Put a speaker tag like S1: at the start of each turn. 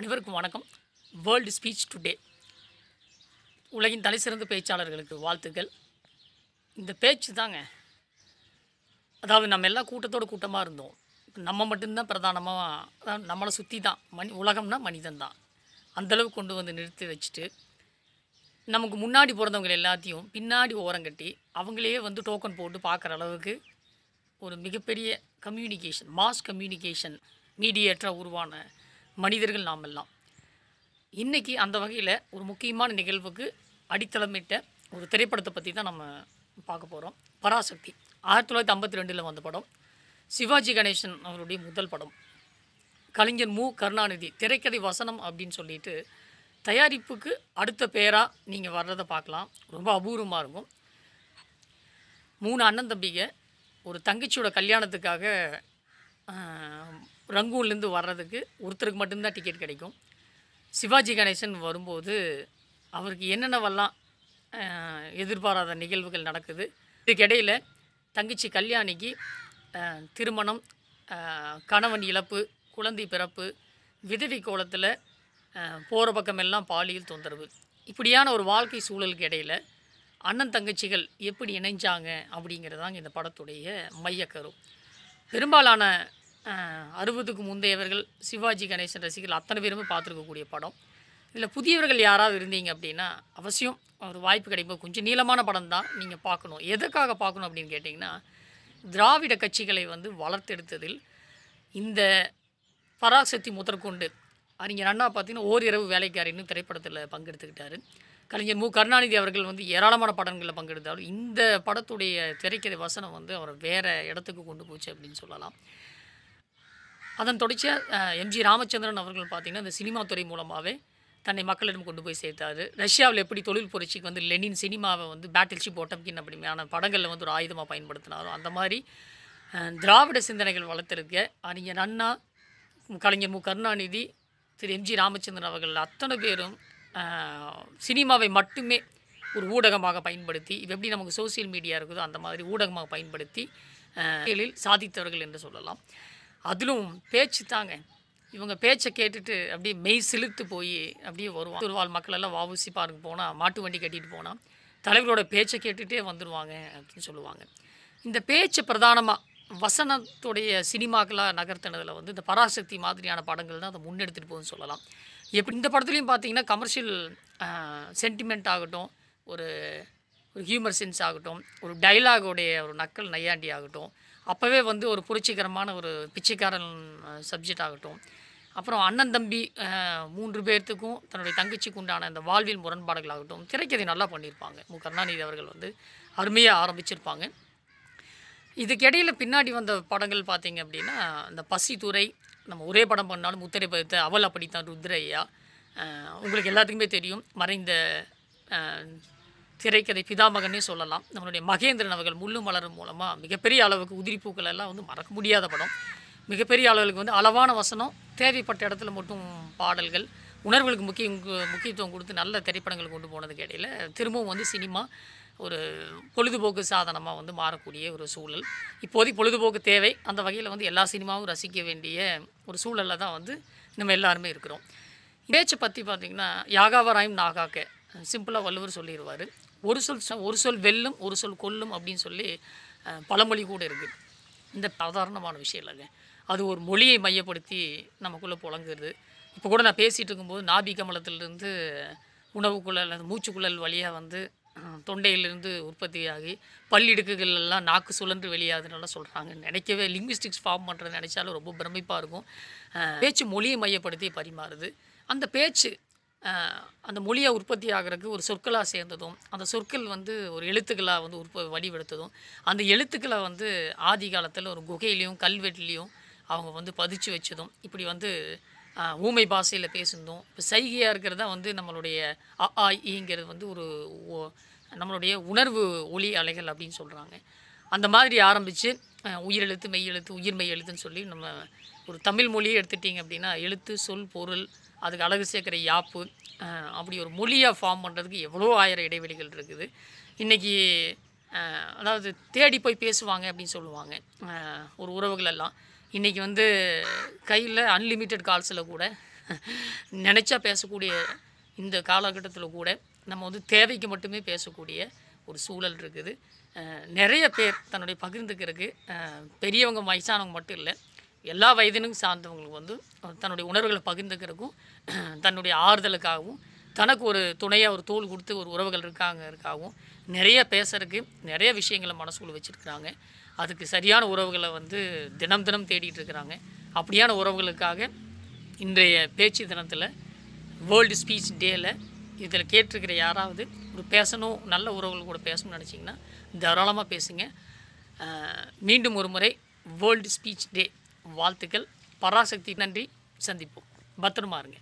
S1: அனைவருக்கும் வணக்கம் world speech today உலகின் தலைசிறந்த பேச்சாளர்களுக்கு வாழ்த்துக்கள் இந்த பேச்சு தாங்க அதாவது நம்ம எல்லாம் கூட்டத்தோட கூட்டமாக இருந்தோம் நம்ம மட்டும்தான் பிரதானமாக அதாவது நம்மளை சுற்றி தான் மனி உலகம்னா மனிதன் தான் அந்தளவு கொண்டு வந்து நிறுத்தி வச்சுட்டு நமக்கு முன்னாடி பிறந்தவங்க எல்லாத்தையும் பின்னாடி ஓரங்கட்டி அவங்களே வந்து டோக்கன் போட்டு பார்க்குற அளவுக்கு ஒரு மிகப்பெரிய கம்யூனிகேஷன் மாஸ் கம்யூனிகேஷன் மீடியேட்டராக உருவான மனிதர்கள் நாமெல்லாம் இன்றைக்கி அந்த வகையில் ஒரு முக்கியமான நிகழ்வுக்கு அடித்தளமிட்ட ஒரு திரைப்படத்தை பற்றி தான் நம்ம பார்க்க போகிறோம் பராசக்தி ஆயிரத்தி தொள்ளாயிரத்தி ஐம்பத்தி ரெண்டில் வந்த படம் சிவாஜி கணேசன் அவருடைய முதல் படம் கலைஞர் மு கருணாநிதி திரைக்கதை வசனம் அப்படின்னு சொல்லிட்டு தயாரிப்புக்கு அடுத்த பேராக நீங்கள் வர்றதை பார்க்கலாம் ரொம்ப அபூர்வமாக இருக்கும் மூணு அண்ணன் தம்பிங்க ஒரு தங்கச்சியோட கல்யாணத்துக்காக ரங்கூன்லேருந்து வர்றதுக்கு ஒருத்தருக்கு மட்டும்தான் டிக்கெட் கிடைக்கும் சிவாஜி கணேசன் வரும்போது அவருக்கு என்னென்னவெல்லாம் எதிர்பாராத நிகழ்வுகள் நடக்குது இதுக்கிடையில் தங்கச்சி கல்யாணிக்கு திருமணம் கணவன் இழப்பு குழந்தை பிறப்பு விதவி கோலத்தில் போகிற பக்கமெல்லாம் பாலியல் தொந்தரவு இப்படியான ஒரு வாழ்க்கை சூழலுக்கு இடையில் அண்ணன் தங்கச்சிகள் எப்படி இணைஞ்சாங்க அப்படிங்கிறதாங்க இந்த படத்துடைய மையக்கரும் பெரும்பாலான அறுபதுக்கு முந்தையவர்கள் சிவாஜி கணேசன் ரசிகர்கள் அத்தனை பேருமே பார்த்துருக்கக்கூடிய படம் இதில் புதியவர்கள் யாராவது இருந்தீங்க அப்படின்னா அவசியம் ஒரு வாய்ப்பு கிடைக்கும் கொஞ்சம் நீளமான படம் தான் நீங்கள் பார்க்கணும் எதற்காக பார்க்கணும் அப்படின்னு கேட்டிங்கன்னா திராவிட கட்சிகளை வந்து வளர்த்தெடுத்ததில் இந்த பராசக்தி முதற்கொண்டு அறிஞர் அண்ணா பார்த்தீங்கன்னா ஓரிரவு வேலைக்காரின்னு திரைப்படத்தில் பங்கெடுத்துக்கிட்டாரு கலைஞர் மு கருணாநிதி அவர்கள் வந்து ஏராளமான படங்களில் பங்கெடுத்தாலும் இந்த படத்துடைய திரைக்கதை வசனம் வந்து அவரை வேறு இடத்துக்கு கொண்டு போச்சு அப்படின்னு சொல்லலாம் அதன் தொடர்ச்சியாக எம்ஜி ராமச்சந்திரன் அவர்கள் பார்த்திங்கன்னா இந்த சினிமா துறை மூலமாகவே தன்னை மக்களிடம் கொண்டு போய் சேர்த்தாரு ரஷ்யாவில் எப்படி தொழில் புரட்சிக்கு வந்து லெனின் சினிமாவை வந்து பேட்டில் ஷிப் ஓட்டம்கின் அப்படிமையான படங்களில் வந்து ஒரு ஆயுதமாக பயன்படுத்தினாரோ அந்த மாதிரி திராவிட சிந்தனைகள் வளர்த்துருக்க அறிஞர் அண்ணா கலைஞர் மு கருணாநிதி திரு எம்ஜி ராமச்சந்திரன் அவர்கள் அத்தனை பேரும் சினிமாவை மட்டுமே ஒரு ஊடகமாக பயன்படுத்தி இது எப்படி நமக்கு சோசியல் மீடியா இருக்குதோ அந்த மாதிரி ஊடகமாக பயன்படுத்தி சாதித்தவர்கள் என்று சொல்லலாம் அதிலும் பேச்சு தாங்க இவங்க பேச்சை கேட்டுட்டு அப்படியே மெய் செலுத்து போய் அப்படியே வருவாங்க திருவாள் மக்களெல்லாம் வாவூசி பார்க்க போனால் மாட்டு வண்டி கட்டிட்டு போனால் தலைவரோட பேச்சை கேட்டுகிட்டே வந்துடுவாங்க அப்படின்னு சொல்லுவாங்க இந்த பேச்சை பிரதானமாக வசனத்துடைய சினிமாக்களாக நகர்த்தினதில் வந்து இந்த பராசக்தி மாதிரியான படங்கள் தான் அதை முன்னெடுத்துகிட்டு போகுதுன்னு சொல்லலாம் எப்படி இந்த படத்துலையும் பார்த்தீங்கன்னா கமர்ஷியல் சென்டிமெண்ட் ஆகட்டும் ஒரு ஒரு ஹியூமர் சென்ஸ் ஆகட்டும் ஒரு டைலாகோடைய ஒரு நக்கல் நையாண்டி ஆகட்டும் அப்போவே வந்து ஒரு புரட்சிகரமான ஒரு பிச்சைக்காரன் சப்ஜெக்ட் ஆகட்டும் அப்புறம் அண்ணன் தம்பி மூன்று பேர்த்துக்கும் தன்னுடைய தங்கச்சிக்கு உண்டான அந்த வாழ்வில் ஆகட்டும் திரைக்கதை நல்லா பண்ணியிருப்பாங்க மு கருணாநிதி அவர்கள் வந்து அருமையாக ஆரம்பிச்சிருப்பாங்க இதுக்கிடையில் பின்னாடி வந்த படங்கள் பார்த்திங்க அப்படின்னா இந்த பசித்துறை நம்ம ஒரே படம் பண்ணாலும் முத்திரை பதித்த அவள் அப்படித்தான் ருத்ரையா உங்களுக்கு எல்லாத்துக்குமே தெரியும் மறைந்த திரைக்கதை பிதாமகன்னே சொல்லலாம் நம்மளுடைய மகேந்திரன் அவர்கள் முள்ளும் மலரும் மூலமாக மிகப்பெரிய அளவுக்கு உதிரிப்பூக்கள் எல்லாம் வந்து மறக்க முடியாத படம் மிகப்பெரிய அளவுக்கு வந்து அளவான வசனம் தேவைப்பட்ட இடத்துல மட்டும் பாடல்கள் உணர்வுகளுக்கு முக்கிய முக்கியத்துவம் கொடுத்து நல்ல திரைப்படங்கள் கொண்டு போனதுக்கு இடையில் திரும்பவும் வந்து சினிமா ஒரு பொழுதுபோக்கு சாதனமாக வந்து மாறக்கூடிய ஒரு சூழல் இப்போதைக்கு பொழுதுபோக்கு தேவை அந்த வகையில் வந்து எல்லா சினிமாவும் ரசிக்க வேண்டிய ஒரு சூழலில் தான் வந்து நம்ம எல்லாருமே இருக்கிறோம் பேச்சை பற்றி பார்த்திங்கன்னா யாகாவராயும் நாகாக்க சிம்பிளாக வள்ளுவர் சொல்லிடுவார் ஒரு சொல் ஒரு சொல் வெல்லும் ஒரு சொல் கொல்லும் அப்படின்னு சொல்லி பழமொழி கூட இருக்குது இந்த சாதாரணமான விஷயம் இல்லைங்க அது ஒரு மொழியை மையப்படுத்தி நமக்குள்ளே புழங்குது இப்போ கூட நான் பேசிகிட்டு இருக்கும்போது நாபி கமலத்திலிருந்து குழல் மூச்சு மூச்சுக்குழல் வழியாக வந்து தொண்டையிலிருந்து உற்பத்தியாகி பல்லிடுக்குகள் எல்லாம் நாக்கு சுழன்று வெளியாகுதுன்னெல்லாம் சொல்கிறாங்க நினைக்கவே லிங்குவிஸ்டிக்ஸ் ஃபார்ம் பண்ணுறது நினைச்சாலும் ரொம்ப பிரமிப்பாக இருக்கும் பேச்சு மொழியை மையப்படுத்தி பரிமாறுது அந்த பேச்சு அந்த மொழியாக உற்பத்தி ஆகிறதுக்கு ஒரு சொற்களாக சேர்ந்ததும் அந்த சொற்கள் வந்து ஒரு எழுத்துக்களாக வந்து உற்ப வடிவெடுத்ததும் அந்த எழுத்துக்களை வந்து ஆதி காலத்தில் ஒரு குகையிலையும் கல்வெட்டுலேயும் அவங்க வந்து பதிச்சு வச்சதும் இப்படி வந்து ஊமை பாஷையில் பேசுனதும் இப்போ சைகையாக இருக்கிறதா வந்து நம்மளுடைய அ ஆ வந்து ஒரு நம்மளுடைய உணர்வு ஒளி அலைகள் அப்படின்னு சொல்கிறாங்க அந்த மாதிரி ஆரம்பித்து உயிரெழுத்து மெய் எழுத்து உயிர் மெய் எழுத்துன்னு சொல்லி நம்ம ஒரு தமிழ் மொழியை எடுத்துட்டிங்க அப்படின்னா எழுத்து சொல் பொருள் அதுக்கு அழகு சேர்க்குற யாப்பு அப்படி ஒரு மொழியாக ஃபார்ம் பண்ணுறதுக்கு எவ்வளோ ஆயிரம் இடைவெளிகள் இருக்குது இன்றைக்கி அதாவது தேடி போய் பேசுவாங்க அப்படின்னு சொல்லுவாங்க ஒரு உறவுகளெல்லாம் இன்றைக்கி வந்து கையில் அன்லிமிட்டெட் கால்ஸில் கூட நினச்சா பேசக்கூடிய இந்த காலகட்டத்தில் கூட நம்ம வந்து தேவைக்கு மட்டுமே பேசக்கூடிய ஒரு சூழல் இருக்குது நிறைய பேர் தன்னுடைய பகிர்ந்துக்கிறதுக்கு பெரியவங்க வயசானவங்க மட்டும் இல்லை எல்லா வயதினும் சார்ந்தவங்களுக்கு வந்து தன்னுடைய உணர்வுகளை பகிர்ந்துக்கிறதுக்கும் தன்னுடைய ஆறுதலுக்காகவும் தனக்கு ஒரு துணையாக ஒரு தோல் கொடுத்து ஒரு உறவுகள் இருக்காங்க இருக்காகவும் நிறைய பேசுறதுக்கு நிறைய விஷயங்களை மனசுக்குள் வச்சுருக்குறாங்க அதுக்கு சரியான உறவுகளை வந்து தினம் தினம் தேடிட்டு இருக்கிறாங்க அப்படியான உறவுகளுக்காக இன்றைய பேச்சு தினத்தில் வேர்ல்டு ஸ்பீச் டேயில் இதில் கேட்டிருக்கிற யாராவது பேசணும் நல்ல உறவுகள் கூட பேசணும்னு நினச்சிங்கன்னா தாராளமாக பேசுங்க மீண்டும் ஒரு முறை வேர்ல்டு ஸ்பீச் டே வாழ்த்துக்கள் பராசக்தி நன்றி சந்திப்போம் பத்திரமா இருங்க